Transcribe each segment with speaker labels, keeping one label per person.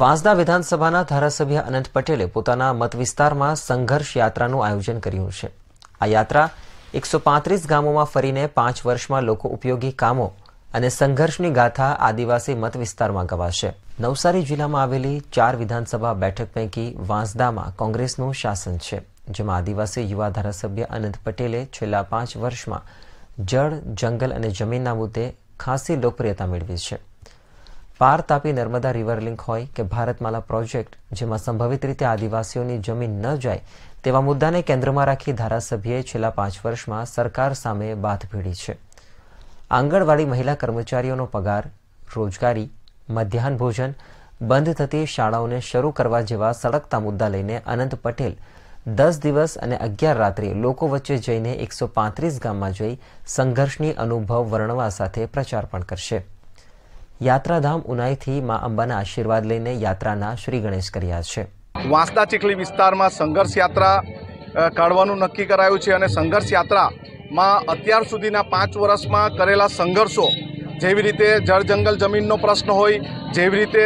Speaker 1: વાંસદા વિધાનસભાના ધારાસભ્ય અનંત પટેલે પોતાના મતવિસ્તારમાં સંઘર્ષ યાત્રાનું આયોજન કર્યું છે આ યાત્રા એકસો પાંત્રીસ ગામોમાં ફરીને પાંચ વર્ષમાં લોકો ઉપયોગી કામો અને સંઘર્ષની ગાથા આદિવાસી મતવિસ્તારમાં ગવાશે નવસારી જિલ્લામાં આવેલી ચાર વિધાનસભા બેઠક પૈકી વાંસદામાં કોંગ્રેસનું શાસન છે જેમાં આદિવાસી યુવા ધારાસભ્ય અનંત પટેલે છેલ્લા પાંચ વર્ષમાં જળ જંગલ અને જમીનના મુદ્દે ખાસી લોકપ્રિયતા મેળવી છે પાર તાપી નર્મદા રિવર લિંક હોય કે ભારતમાલા પ્રોજેક્ટ જેમાં સંભવિત રીતે આદિવાસીઓની જમીન ન જાય તેવા મુદ્દાને કેન્દ્રમાં રાખી ધારાસભ્યએ છેલ્લા પાંચ વર્ષમાં સરકાર સામે બાથ ભીડી છે આંગણવાડી મહિલા કર્મચારીઓનો પગાર રોજગારી મધ્યાહન ભોજન બંધ થતી શાળાઓને શરૂ કરવા જેવા સળગતા મુદ્દા લઈને અનંત પટેલ દસ દિવસ અને અગિયાર રાત્રે લોકો વચ્ચે જઈને એકસો પાંત્રીસ ગામમાં જઈ સંઘર્ષની અનુભવ વર્ણવા સાથે પ્રચાર પણ કરશે યાત્રાધામ ઉનાઈથી મા અંબાના આશીર્વાદ લઈને યાત્રાના શ્રી ગણેશ કર્યા છે
Speaker 2: વાંસદા ચીખલી વિસ્તારમાં સંઘર્ષ યાત્રા કાઢવાનું નક્કી કરાયું છે અને સંઘર્ષ યાત્રામાં અત્યાર સુધીના પાંચ વર્ષમાં કરેલા સંઘર્ષો જેવી રીતે જળ જંગલ જમીનનો પ્રશ્ન હોય જેવી રીતે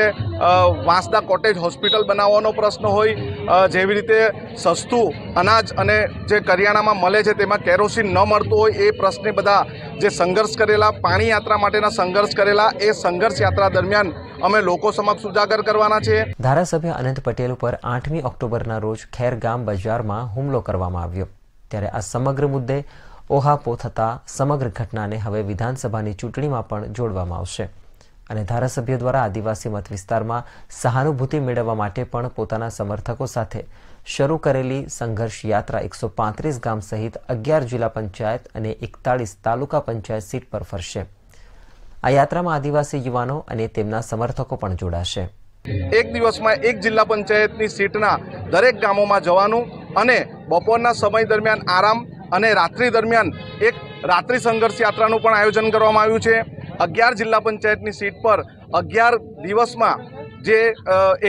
Speaker 2: વાંસદા કોટેજ હોસ્પિટલ બનાવવાનો પ્રશ્ન હોય જેવી રીતે સસ્તું અનાજ અને જે કરિયાણામાં મળે છે તેમાં કેરોસીન ન મળતું હોય એ પ્રશ્ને બધા જે સંઘર્ષ કરેલા પાણી યાત્રા માટેના સંઘર્ષ કરેલા એ સંઘર્ષ યાત્રા દરમિયાન અમે લોકો સમક્ષ ઉજાગર કરવાના છે
Speaker 1: ધારાસભ્ય અનંત પટેલ ઉપર આઠમી ઓક્ટોબરના રોજ ખેરગામ બજારમાં હુમલો કરવામાં આવ્યો ત્યારે આ સમગ્ર મુદ્દે ઓહાપો થતા સમગ્ર ઘટનાને હવે વિધાનસભાની ચૂંટણીમાં પણ જોડવામાં આવશે અને ધારાસભ્ય દ્વારા આદિવાસી મત વિસ્તારમાં સહાનુભૂતિ મેળવવા માટે પણ પોતાના સમર્થકો સાથે શરૂ કરેલી સંઘર્ષ યાત્રા એકસો પાંત્રીસ ગામ સહિત અગિયાર જિલ્લા પંચાયત અને એકતાળીસ તાલુકા પંચાયત સીટ પર ફરશે આ યાત્રામાં આદિવાસી યુવાનો અને તેમના સમર્થકો પણ જોડાશે
Speaker 2: એક દિવસમાં એક જિલ્લા પંચાયતની સીટના દરેક ગામોમાં જવાનું અને બપોરના સમય દરમિયાન આરામ અને રાત્રિ દરમિયાન એક રાત્રિ સંઘર્ષ યાત્રાનું પણ આયોજન કરવામાં આવ્યું છે અગિયાર જિલ્લા પંચાયતની સીટ પર અગિયાર દિવસમાં જે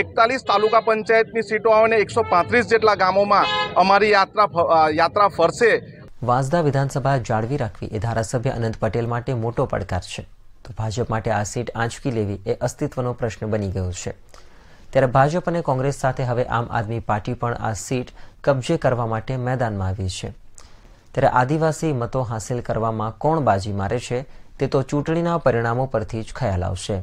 Speaker 2: એકતાલીસ તાલુકા પંચાયતની સીટો આવે એકસો પાંત્રીસ જેટલા ગામોમાં અમારી યાત્રા યાત્રા ફરશે
Speaker 1: વાંસદા વિધાનસભા જાળવી રાખવી એ ધારાસભ્ય અનંત પટેલ માટે મોટો પડકાર છે તો ભાજપ માટે આ સીટ આંચકી લેવી એ અસ્તિત્વનો પ્રશ્ન બની ગયો છે ત્યારે ભાજપ અને કોંગ્રેસ સાથે હવે આમ આદમી પાર્ટી પણ આ સીટ કબજે કરવા માટે મેદાનમાં આવી છે ત્યારે આદિવાસી મતો હાંસિલ કરવામાં કોણ બાજી મારે છે તે તો ચૂંટણીના પરિણામો પરથી જ ખ્યાલ આવશે